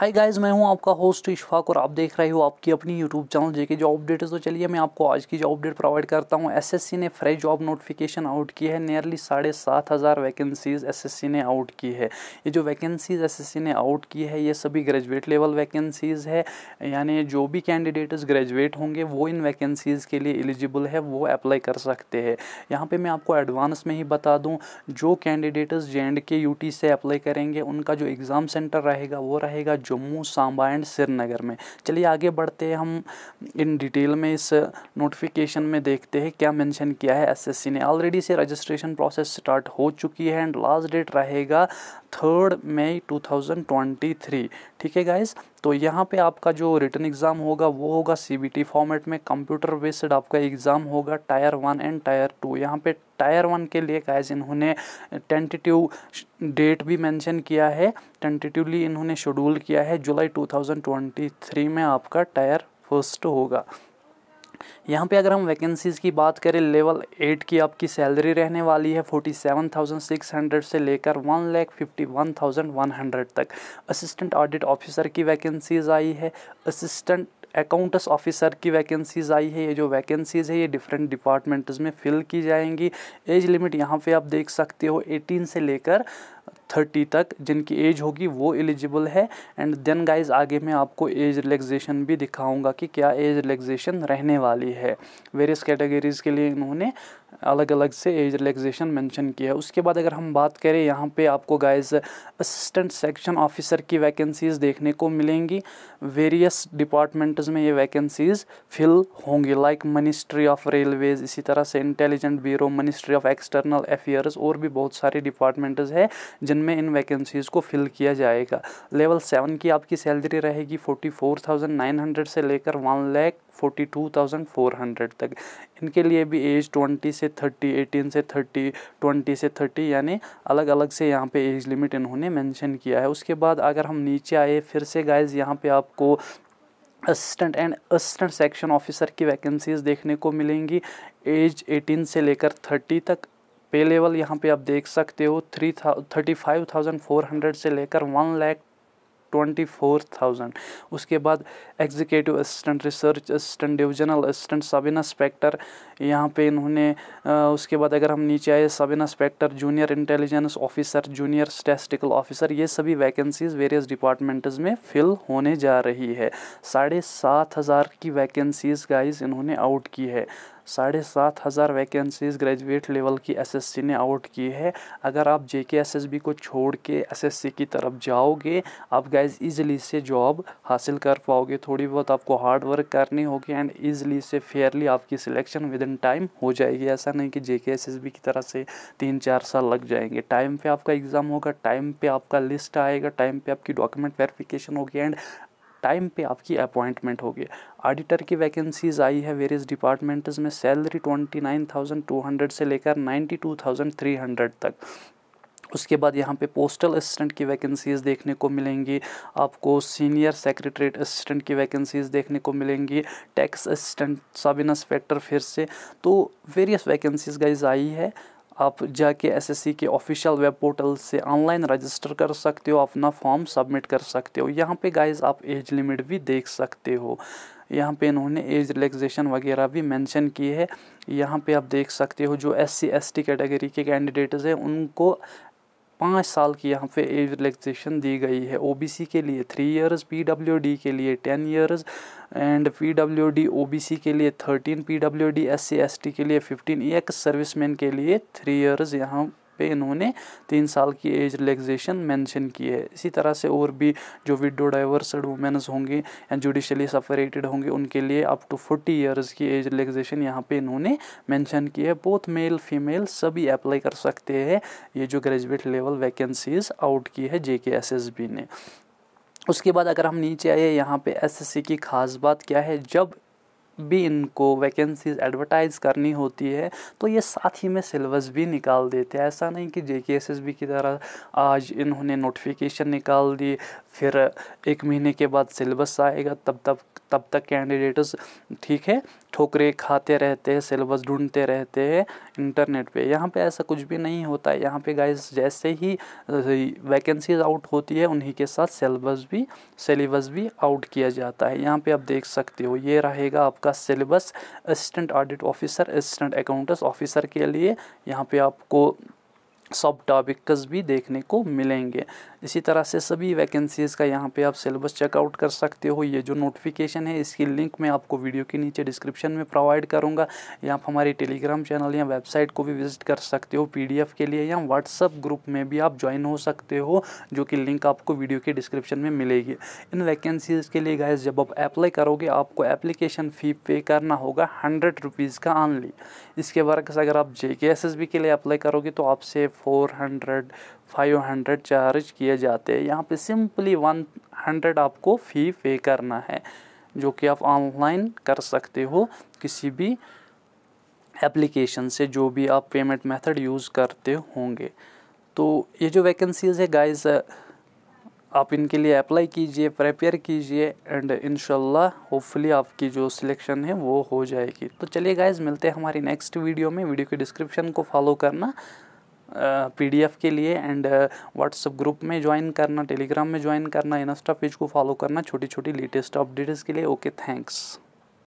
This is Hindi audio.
हाय गाइस मैं हूं आपका होस्ट इशफाक और आप देख रहे हो आपकी अपनी YouTube channel JK job update तो चलिए मैं आपको आज की जॉब अपडेट प्रोवाइड करता हूं एसएससी ने फ्रेश जॉब नोटिफिकेशन आउट की है नियरली साढ़े सात हज़ार वैकेंसीज एसएससी ने आउट की है ये जो वैकेंसीज एसएससी ने आउट की है ये सभी ग्रेजुएट लेवल वैकेंसीज़ है यानी जो भी कैंडिडेट्स ग्रेजुएट होंगे वो इन वैकेंसीज़ के लिए एलिजिबल है वो अप्लाई कर सकते हैं यहाँ पर मैं आपको एडवांस में ही बता दूँ जो candidates J and K U से अप्लाई करेंगे उनका जो एग्ज़ाम सेंटर रहेगा वो रहेगा जम्मू सांबा एंड श्रीनगर में चलिए आगे बढ़ते हैं हम इन डिटेल में इस नोटिफिकेशन में देखते हैं क्या मेंशन किया है एसएससी ने ऑलरेडी से रजिस्ट्रेशन प्रोसेस स्टार्ट हो चुकी है एंड लास्ट डेट रहेगा थर्ड मई 2023 ठीक है गाइज तो यहाँ पे आपका जो रिटर्न एग्ज़ाम होगा वो होगा सीबीटी फॉर्मेट में कंप्यूटर बेस्ड आपका एग्ज़ाम होगा tier one and tier two यहाँ पे टायर वन के लिए गाइज इन्होंने टेंटेटिव डेट भी मेंशन किया है टेंटेटिवली इन्होंने शेड्यूल किया है जुलाई 2023 में आपका टायर फर्स्ट होगा यहाँ पे अगर हम वैकेंसीज़ की बात करें लेवल एट की आपकी सैलरी रहने वाली है forty seven thousand six hundred से लेकर one lakh fifty one thousand one hundred तक असिस्टेंट ऑडिट ऑफिसर की वैकेंसीज़ आई है असिस्टेंट अकाउंट्स ऑफिसर की वैकेंसीज़ आई है ये जो वैकेंसीज़ है ये डिफरेंट डिपार्टमेंट्स में फिल की जाएंगी एज लिमिट यहाँ पे आप देख सकते हो 18 से लेकर थर्टी तक जिनकी एज होगी वो एलिजिबल है एंड देन गाइज आगे मैं आपको एज रिलैक्सेशन भी दिखाऊंगा कि क्या एज रिलैक्सेशन रहने वाली है वेरियस कैटेगरीज़ के लिए इन्होंने अलग अलग से एज रिलैक्सेशन मेंशन किया है उसके बाद अगर हम बात करें यहाँ पे आपको गाइस असिस्टेंट सेक्शन ऑफिसर की वैकेंसीज़ देखने को मिलेंगी वेरियस डिपार्टमेंट्स में ये वैकेंसीज़ फिल होंगी लाइक मिनिस्ट्री ऑफ रेलवेज़ इसी तरह से intelligent bureau ministry of external affairs और भी बहुत सारे डिपार्टमेंट्स है जिनमें इन वैकेंसीज़ को फिल किया जाएगा लेवल सेवन की आपकी सैलरी रहेगी forty four thousand nine hundred से लेकर one lakh forty two thousand four hundred तक इनके लिए भी एज ट्वेंटी से थर्टी एटीन से थर्टी ट्वेंटी से थर्टी यानी अलग अलग से यहाँ पे एज लिमिट इन्होंने मेंशन किया है उसके बाद अगर हम नीचे आए फिर से गाइज यहाँ पे आपको assistant and assistant section officer की वैकेंसीज़ देखने को मिलेंगी एज एटीन से लेकर थर्टी तक पे लेवल यहाँ पे आप देख सकते हो three thirty five thousand four hundred से लेकर one lakh twenty four thousand उसके बाद executive assistant research assistant divisional assistant sub inspector यहाँ पे इन्होंने उसके बाद अगर हम नीचे आए sub inspector junior intelligence officer junior statistical officer ये सभी वैकेंसीज वेरियस डिपार्टमेंट्स में फिल होने जा रही है साढ़े सात हज़ार की वैकेंसीज गाइज इन्होंने आउट की है साढ़े सात हज़ार वैकेंसीज़ ग्रेजुएट लेवल की एसएससी ने आउट की है अगर आप जे के एस एस बी को छोड़ के सी की तरफ जाओगे आप गाइज ईजिली से जॉब हासिल कर पाओगे थोड़ी बहुत आपको हार्ड वर्क करनी होगी एंड ईजिली से फेयरली आपकी सिलेक्शन विद इन टाइम हो जाएगी ऐसा नहीं कि जे के एस एस बी की तरह से तीन चार साल लग जाएंगे टाइम पे आपका एग्ज़ाम होगा टाइम पर आपका लिस्ट आएगा टाइम पर आपकी डॉक्यूमेंट वेरिफिकेशन होगी एंड टाइम पे आपकी अपॉइंटमेंट होगी ऑडिटर की वैकेंसीज आई है वेरियस डिपार्टमेंट्स में salary twenty nine thousand two hundred से लेकर ninety two thousand three hundred तक उसके बाद यहाँ पे पोस्टल असिस्टेंट की वैकेंसीज़ देखने को मिलेंगी आपको सीनियर सेक्रेटरीट असिस्टेंट की वैकेंसीज़ देखने को मिलेंगी टैक्स असिस्टेंट सब इंस्पेक्टर फिर से तो वेरियस वैकेंसीज़ गाइज आई है आप जाके एसएससी के ऑफिशियल वेब पोर्टल से ऑनलाइन रजिस्टर कर सकते हो अपना फॉर्म सबमिट कर सकते हो यहाँ पे गाइस आप एज लिमिट भी देख सकते हो यहाँ पे इन्होंने एज रिलैक्सेशन वगैरह भी मेंशन की है यहाँ पे आप देख सकते हो जो S C S T category के कैंडिडेट्स हैं उनको पाँच साल की यहाँ पे एज रिलैक्सेशन दी गई है ओबीसी के लिए थ्री इयर्स पीडब्ल्यूडी के लिए ten years and PWD OBC के लिए थर्टीन पीडब्ल्यूडी एससी एसटी के लिए फिफ्टीन एक सर्विसमैन के लिए थ्री इयर्स यहाँ पे इन्होंने तीन साल की एज रिलैक्सेशन मेंशन की है इसी तरह से और भी जो विडो डाइवर्सड वुमेन्स होंगे या जुडिशली सफरेटेड होंगे उनके लिए अप टू फोर्टी ईयर्स की एज रिलैक्सेशन यहाँ पे इन्होंने मैंशन की है बोथ मेल फीमेल सभी अप्लाई कर सकते हैं ये जो ग्रेजुएट लेवल वैकेंसीज आउट की है जे ने उसके बाद अगर हम नीचे आए यहाँ पे एसएससी की खास बात क्या है जब भी इनको वैकेंसीज एडवर्टाइज़ करनी होती है तो ये साथ ही में सिलेबस भी निकाल देते हैं ऐसा नहीं कि जे की तरह आज इन्होंने नोटिफिकेशन निकाल दी फिर एक महीने के बाद सिलेबस आएगा तब तब तब तक कैंडिडेट्स ठीक है ठोकरे खाते रहते हैं सिलेबस ढूंढते रहते हैं इंटरनेट पे यहाँ पे ऐसा कुछ भी नहीं होता है यहाँ पे गाइस जैसे ही वैकेंसीज आउट होती है उन्हीं के साथ सिलेबस भी सिलेबस भी आउट किया जाता है यहाँ पे आप देख सकते हो ये रहेगा आपका syllabus assistant audit officer assistant accountants officer के लिए यहाँ पे आपको सब टॉपिक्स भी देखने को मिलेंगे इसी तरह से सभी वैकेंसीज़ का यहाँ पे आप सिलेबस चेकआउट कर सकते हो ये जो नोटिफिकेशन है इसकी लिंक मैं आपको वीडियो के नीचे डिस्क्रिप्शन में प्रोवाइड करूँगा या आप हमारे टेलीग्राम चैनल या वेबसाइट को भी विजिट कर सकते हो पीडीएफ के लिए या व्हाट्सअप ग्रुप में भी आप ज्वाइन हो सकते हो जो कि लिंक आपको वीडियो के डिस्क्रिप्शन में मिलेगी इन वैकेंसीज़ के लिए गाय जब आप अप्लाई करोगे आपको एप्लीकेशन फ़ी पे करना होगा हंड्रेड रुपीज़ का ऑनली इसके बरक्स अगर आप जे के लिए अप्लाई करोगे तो आपसे four hundred five hundred charge किए जाते हैं यहाँ पे सिंपली वन हंड्रेड आपको फ़ी पे करना है जो कि आप ऑनलाइन कर सकते हो किसी भी एप्लीकेशन से जो भी आप पेमेंट मेथड यूज़ करते होंगे तो ये जो वैकेंसीज़ है गाइस आप इनके लिए अप्लाई कीजिए प्रेपेयर कीजिए एंड इन होपफुली आपकी जो सिलेक्शन है वो हो जाएगी तो चलिए गाइज मिलते हैं हमारी नेक्स्ट वीडियो में वीडियो के डिस्क्रिप्शन को फॉलो करना पीडीएफ के लिए एंड व्हाट्सअप ग्रुप में ज्वाइन करना टेलीग्राम में ज्वाइन करना इंस्टा पेज को फॉलो करना छोटी छोटी लेटेस्ट अपडेट्स के लिए ओके थैंक्स